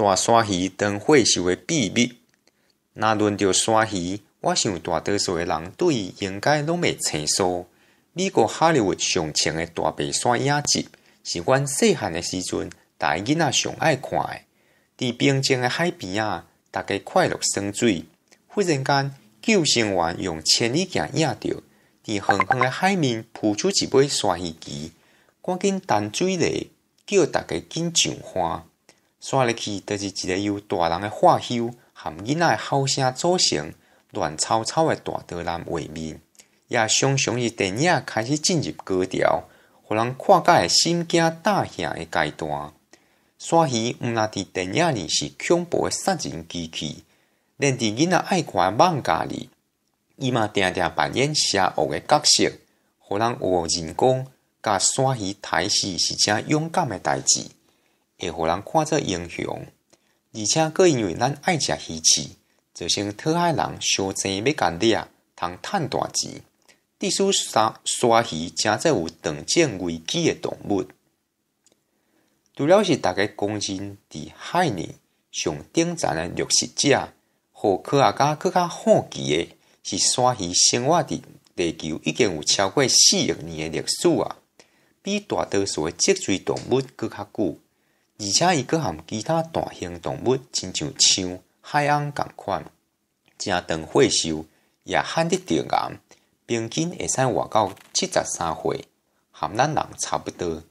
大鲨鱼长火烧诶秘密。那轮到鲨鱼，我想大多数的人对伊应该拢会清楚。美国哈利坞上青的大白鲨野剧，是阮细汉的时阵大囡仔上爱看的。伫冰晶的海边啊，大家快乐深水，忽然间救生员用千里镜影着，伫横横的海面浮出一尾鲨鱼鳍，赶紧担水内叫大家紧上岸。刷入去就是一个由大人诶话休含囡仔诶号声组成乱吵吵诶大多人画面，也常常是电影开始进入高潮，互人跨越心惊胆吓诶阶段。鲨鱼毋若伫电影里是恐怖诶杀人机器，连伫囡仔爱看诶漫画里，伊嘛定定扮演邪恶诶角色，互人误认讲甲鲨鱼歹死是只勇敢诶代志。会互人看做英雄，而且，阁因为咱爱食鱼翅，造成讨海人伤争要干你啊，通趁大钱。第四沙刷鱼真正有长见危机的动物，除了是大家公认伫海里上顶层的掠食者，互科学家更较好奇的是，沙鱼生活伫地球已经有超过四亿年的历史啊，比大多数脊椎动物更较久。而且伊阁含其他大型动物，亲像象、海洋同款，正长岁寿，也喊得着癌，平均会使活到七十三岁，含咱人差不多。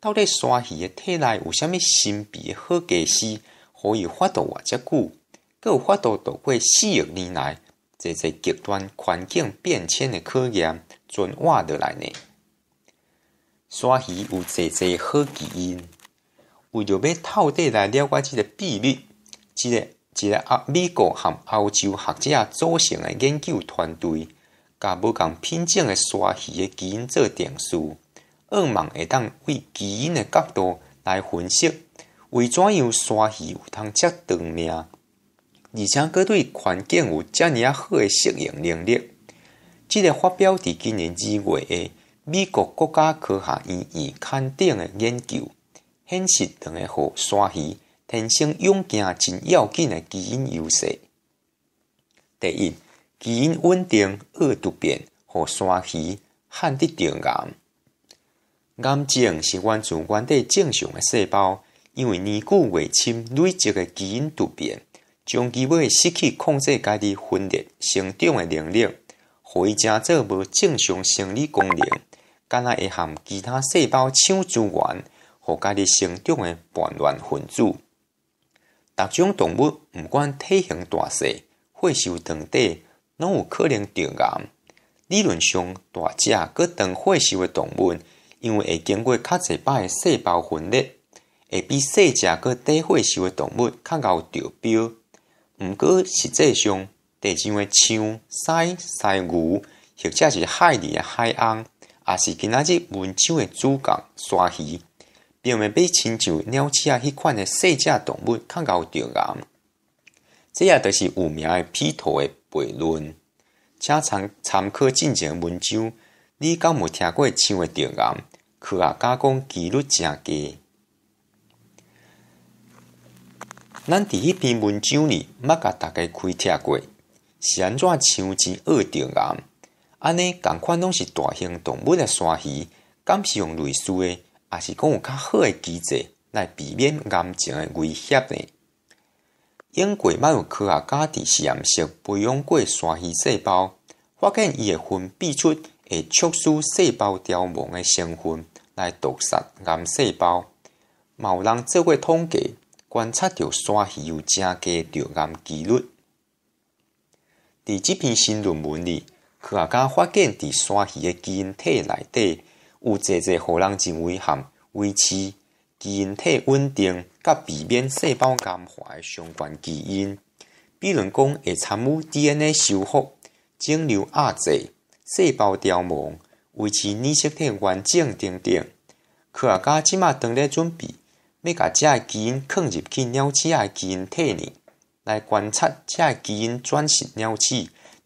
到底鲨鱼诶体内有啥物神秘诶好基因，可以活到活遮久？阁有法度度过四亿年来，侪侪极端环境变迁诶考验，全活落来呢？鲨鱼有侪侪好基因。为着要透底来了解即个秘密，即个即个啊美国含欧洲学者组成诶研究团队，甲无共品种诶鲨鱼诶基因做定数，恶梦会当为基因诶角度来分析，为怎样鲨鱼有通遮长命，而且佫对环境有遮尔啊好诶适应能力。这个发表在今年二月诶美国国家科学院院刊登诶研究。现实两个互鲨鱼天生勇健真要紧诶基因优势。第一，基因稳定恶突变互鲨鱼罕得定癌癌症是源自原底正常诶细胞，因为年久未侵累积诶基因突变，将几乎失去控制家己分裂生长诶能力，伊者做无正常生理功能，敢若会含其他细胞抢资源。科家己生长诶伴乱分子，各种动物，毋管体型大小、血型长短，拢有可能得癌。理论上，大只搁长血型诶动物，因为会经过较侪摆细胞分裂，会比细只搁短血型诶动物较贤得标。毋过实际上，地上诶，象、狮、犀牛，或者是海里诶，海鸥，也是今仔日文章诶主角鲨鱼。因为比亲像鸟啊迄款诶细只动物较高着癌，这也著是有名诶批图诶悖论。请参参考正常文章，你敢无听过像诶着癌？科啊家讲几率真低。咱伫迄篇文章里，捌甲大家开贴过，是安怎像只恶着癌？安尼共款拢是大型动物诶鲨鱼，敢是用类似诶？也是讲有较好的机制来避免癌症的威胁呢。英国迈有科学家伫实验室培养过鲨鱼细胞，发现伊嘅分泌出会促使细胞凋亡的成分来毒杀癌细胞。有人做过统计，观察到鲨鱼有增加着癌几率。伫这篇新论文里，科学家发现伫鲨鱼的基因体内底。有济济，互人真危险，维持基因体稳定、甲避免细胞癌化相关基因。比如讲，会参与 DNA 修复、肿瘤压制、细胞凋亡、维持染色体完整等等。科学家即马当咧准备要甲即个基因放入去鸟鼠诶基因体内，来观察即个基因转世。鸟鼠，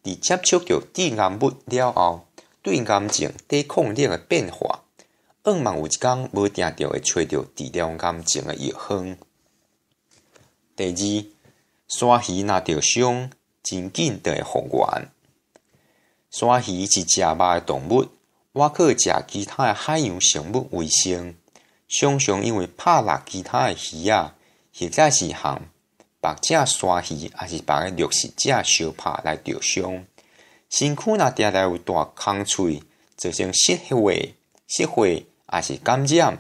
伫接触着致癌物了后。对感情抵抗力的变化，往往有一天无定调会找到治疗感情的药方。第二，鲨鱼若着伤真紧就会复原。鲨鱼是食肉的动物，我靠食其他的海洋生物为生。常常因为拍落其他的鱼啊，或者是含白只鲨鱼，还是白个掠食者相拍来受伤。辛苦若定有大空喙造成失血，失血也是感染，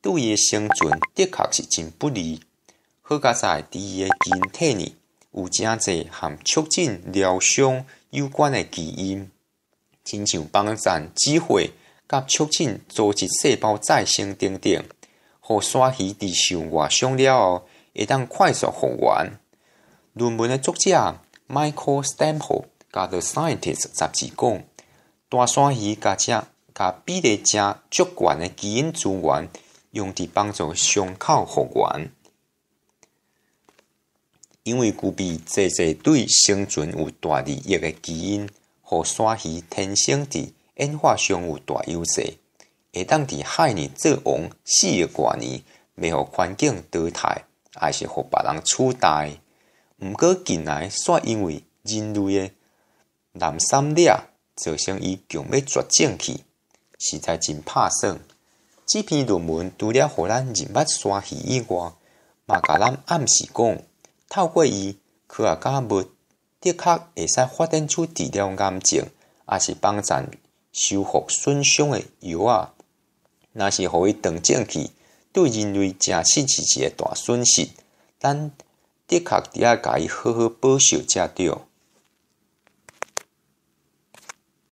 对诶生存的确是真不利。好在伫伊诶身体呢，有真济含促进疗伤有关诶基因，亲像帮助止血、甲促进组织细胞再生等等，互鲨鱼伫受外伤了后会当快速复原。论文诶作者 Michael s t a n f o r e 甲，The s c i e n t i s t 杂志讲，大鲨鱼甲只甲比得正足悬诶基因资源，用伫帮助伤口复原。因为具备侪侪对生存有大利益诶基因，互鲨鱼天生伫演化上有大优势，会当伫海里做王，死个几年未互环境淘汰，也是互别人取代。毋过近来煞因为人类诶。南山俩造成伊强要绝症去，实在真拍算。这篇论文除了互咱认捌山系以外，嘛甲咱暗示讲，透过伊，科学家袂的确会使发展出治疗癌症，也是帮助修复损伤的药啊。若是互伊断症去，对人类正是是一个大损失。咱的确只甲伊好好报效才对。